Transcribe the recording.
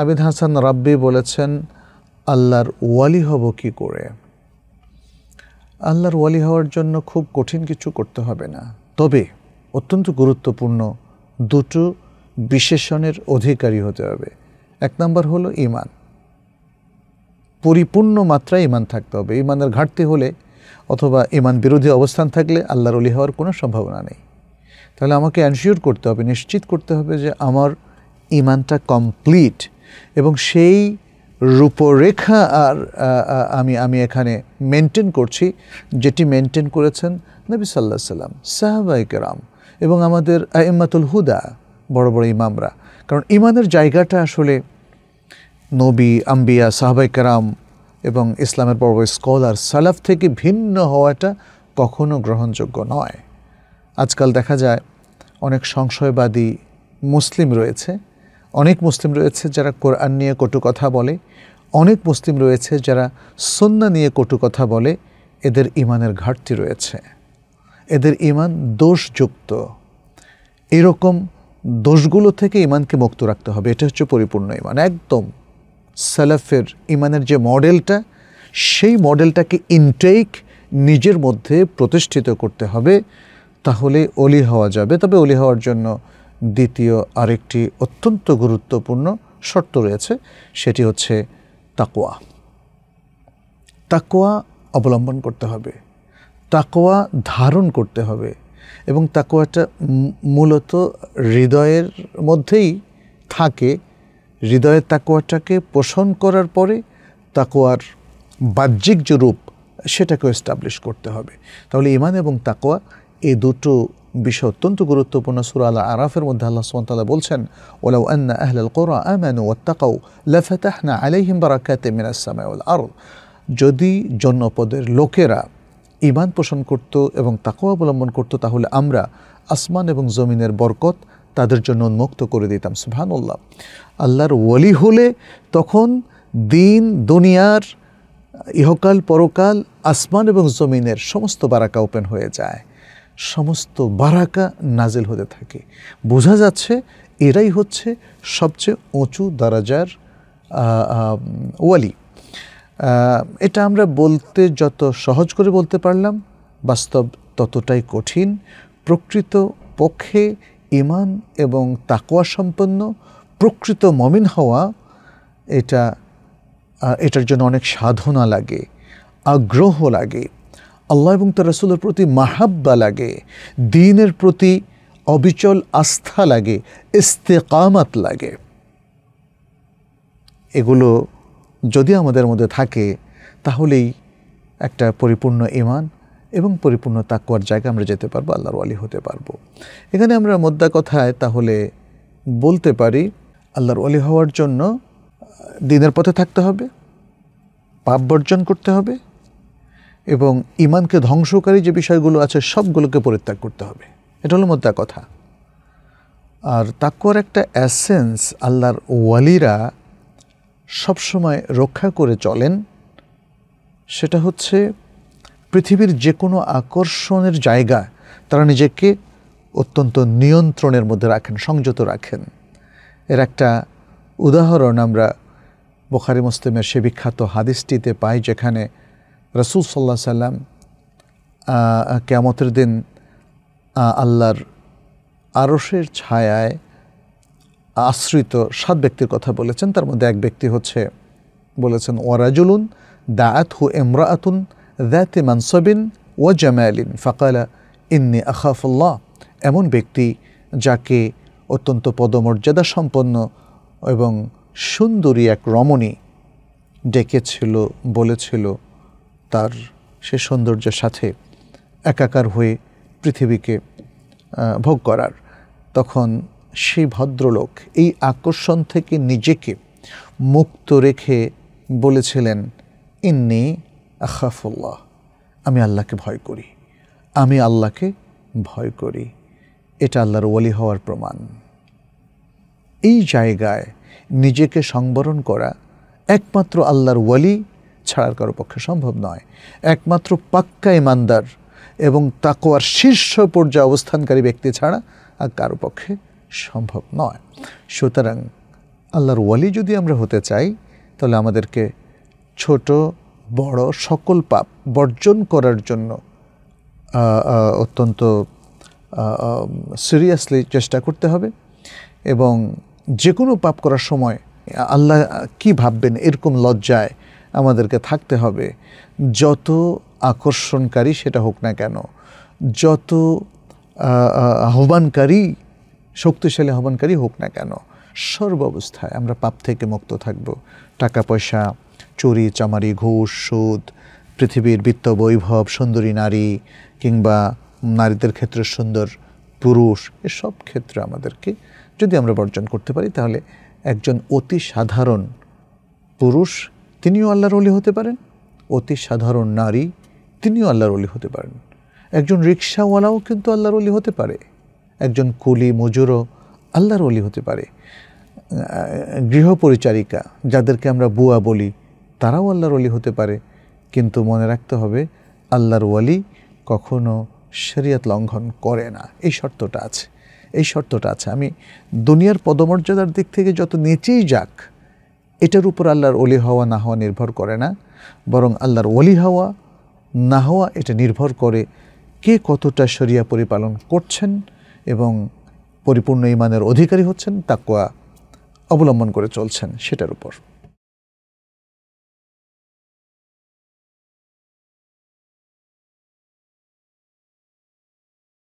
আবিদ হাসান রাব্বি বলেছেন আল্লাহর ওয়ালি হব কি করে আল্লাহর ওয়ালি হওয়ার জন্য খুব কঠিন কিছু করতে হবে না তবে অত্যন্ত গুরুত্বপূর্ণ দুটো বিশেষণের অধিকারী হতে হবে এক নম্বর হলো ইমান পরিপূর্ণ মাত্রায় ইমান থাকতে হবে ইমানের ঘাটতি হলে অথবা ইমান বিরোধী অবস্থান থাকলে আল্লাহর অলি হওয়ার কোনো সম্ভাবনা নেই তাহলে আমাকে অ্যানশিওর করতে হবে নিশ্চিত করতে হবে যে আমার ইমানটা কমপ্লিট এবং সেই রূপরেখা আর আমি আমি এখানে মেনটেন করছি যেটি মেনটেন করেছেন নবী সাল্লাহ সাল্লাম সাহাবাইকেরাম এবং আমাদের আইম্মাতুল হুদা বড় বড় ইমামরা কারণ ইমানের জায়গাটা আসলে নবী আম্বিয়া সাহাবাইকেরাম এবং ইসলামের বড় বড় স্কলার সালাফ থেকে ভিন্ন হওয়াটা কখনো গ্রহণযোগ্য নয় আজকাল দেখা যায় অনেক সংশয়বাদী মুসলিম রয়েছে অনেক মুসলিম রয়েছে যারা কোরআন নিয়ে কটু কথা বলে অনেক মুসলিম রয়েছে যারা সন্না নিয়ে কটু কথা বলে এদের ইমানের ঘাটতি রয়েছে এদের ইমান দোষযুক্ত এরকম দোষগুলো থেকে ইমানকে মুক্ত রাখতে হবে এটা হচ্ছে পরিপূর্ণ ইমান একদম সালাফের ইমানের যে মডেলটা সেই মডেলটাকে ইনটেক নিজের মধ্যে প্রতিষ্ঠিত করতে হবে তাহলে অলি হওয়া যাবে তবে অলি হওয়ার জন্য দ্বিতীয় আরেকটি অত্যন্ত গুরুত্বপূর্ণ শর্ত রয়েছে সেটি হচ্ছে তাকোয়া তাকোয়া অবলম্বন করতে হবে তাকোয়া ধারণ করতে হবে এবং তাকোয়াটা মূলত হৃদয়ের মধ্যেই থাকে হৃদয়ের তাকোয়াটাকে পোষণ করার পরে তাকোয়ার বাহ্যিক যে রূপ সেটাকেও এস্টাবলিশ করতে হবে তাহলে ইমান এবং তাকোয়া এ দুটো বিষয় অত্যন্ত গুরুত্বপূর্ণ সুর আল্লাহ আরাফের মধ্যে আল্লাহ সুমতাল্লাহ বলছেন ওলাউ আন্না আহলাল কোরআ আমানু ওয়াত্তাকাউ লাফাতাহনা আলাইহিম বারাকাতে মিনাস ওয়াল আর যদি জনপদের লোকেরা ইমান পোষণ করত এবং তাকেও অবলম্বন করত তাহলে আমরা আসমান এবং জমিনের বরকত তাদের জন্য উন্মুক্ত করে দিতাম উল্লাহ আল্লাহর ওলি হলে তখন দিন দুনিয়ার ইহকাল পরকাল আসমান এবং জমিনের সমস্ত বারাকা ওপেন হয়ে যায় সমস্ত বারাকা নাজেল হতে থাকে বোঝা যাচ্ছে এরাই হচ্ছে সবচেয়ে উঁচু দারাজার ওয়ালি এটা আমরা বলতে যত সহজ করে বলতে পারলাম বাস্তব ততটাই কঠিন প্রকৃত পক্ষে ইমান এবং তাকোয়া সম্পন্ন প্রকৃত মমিন হওয়া এটা এটার জন্য অনেক সাধনা লাগে আগ্রহ লাগে আল্লাহ এবং তার রসুলের প্রতি মাহাব্বা লাগে দিনের প্রতি অবিচল আস্থা লাগে ইস্তেকামাত লাগে এগুলো যদি আমাদের মধ্যে থাকে তাহলেই একটা পরিপূর্ণ ইমান এবং পরিপূর্ণ তাকুয়ার জায়গায় আমরা যেতে পারবো আল্লাহর আলী হতে পারবো এখানে আমরা মোদ্দা কথায় তাহলে বলতে পারি আল্লাহর আলী হওয়ার জন্য দিনের পথে থাকতে হবে পাপ বর্জন করতে হবে এবং ইমানকে ধ্বংসকারী যে বিষয়গুলো আছে সবগুলোকে পরিত্যাগ করতে হবে এটা হলো মোদ্দা কথা আর তাকুয়ার একটা অ্যাসেন্স আল্লাহর ওয়ালিরা সবসময় রক্ষা করে চলেন সেটা হচ্ছে পৃথিবীর যে কোনো আকর্ষণের জায়গা তারা নিজেকে অত্যন্ত নিয়ন্ত্রণের মধ্যে রাখেন সংযত রাখেন এর একটা উদাহরণ আমরা বোখারি মুস্তিমের সে বিখ্যাত হাদিসটিতে পাই যেখানে রসুল সাল্লাহ সাল্লাম কেয়ামতের দিন আল্লাহর আরসের ছায়ায় আশ্রিত সাত ব্যক্তির কথা বলেছেন তার মধ্যে এক ব্যক্তি হচ্ছে বলেছেন ওয়ারাজুলুন দায়াত হু এমরাআতুন দ্যাতে মানসবিন ও জামায়ালিন ফাকালা ইন্নি আখাফুল্লাহ এমন ব্যক্তি যাকে অত্যন্ত পদমর্যাদা সম্পন্ন এবং সুন্দরী এক রমণী ডেকেছিল বলেছিল তার সে সৌন্দর্যের সাথে একাকার হয়ে পৃথিবীকে ভোগ করার তখন সেই ভদ্রলোক এই আকর্ষণ থেকে নিজেকে মুক্ত রেখে বলেছিলেন ইন্নি আখাফুল্লাহ আমি আল্লাহকে ভয় করি আমি আল্লাহকে ভয় করি এটা আল্লাহর ওয়ালি হওয়ার প্রমাণ এই জায়গায় নিজেকে সংবরণ করা একমাত্র আল্লাহর ওয়ালি ছাড়ার কারো পক্ষে সম্ভব নয় একমাত্র পাক্কা ইমানদার এবং তাকোয়ার শীর্ষ পর্যায়ে অবস্থানকারী ব্যক্তি ছাড়া আর কারো পক্ষে সম্ভব নয় সুতরাং আল্লাহর ওয়ালি যদি আমরা হতে চাই তাহলে আমাদেরকে ছোট বড় সকল পাপ বর্জন করার জন্য অত্যন্ত সিরিয়াসলি চেষ্টা করতে হবে এবং যে কোনো পাপ করার সময় আল্লাহ কি ভাববেন এরকম লজ্জায় আমাদেরকে থাকতে হবে যত আকর্ষণকারী সেটা হোক না কেন যত আহ্বানকারী শক্তিশালী আহ্বানকারী হোক না কেন সর্বাবস্থায় আমরা পাপ থেকে মুক্ত থাকব টাকা পয়সা চুরি চামারি ঘুষ সুদ পৃথিবীর বিত্ত বৈভব সুন্দরী নারী কিংবা নারীদের ক্ষেত্রে সুন্দর পুরুষ এসব ক্ষেত্রে আমাদেরকে যদি আমরা বর্জন করতে পারি তাহলে একজন অতি সাধারণ পুরুষ তিনিও আল্লাহর অলি হতে পারেন অতি সাধারণ নারী তিনিও আল্লাহর অলি হতে পারেন একজন রিক্সাওয়ালাও কিন্তু আল্লাহর অলি হতে পারে একজন কুলি মজুরও আল্লাহর অলি হতে পারে গৃহপরিচারিকা যাদেরকে আমরা বুয়া বলি তারাও আল্লাহর অলি হতে পারে কিন্তু মনে রাখতে হবে আল্লাহর ওয়ালি কখনো শরিয়ত লঙ্ঘন করে না এই শর্তটা আছে এই শর্তটা আছে আমি দুনিয়ার পদমর্যাদার দিক থেকে যত নিচেই যাক এটার উপর আল্লাহর অলি হওয়া না হওয়া নির্ভর করে না বরং আল্লাহর অলি হওয়া না হওয়া এটা নির্ভর করে কে কতটা শরিয়া পরিপালন করছেন এবং পরিপূর্ণ ইমানের অধিকারী হচ্ছেন তাকুয়া অবলম্বন করে চলছেন সেটার উপর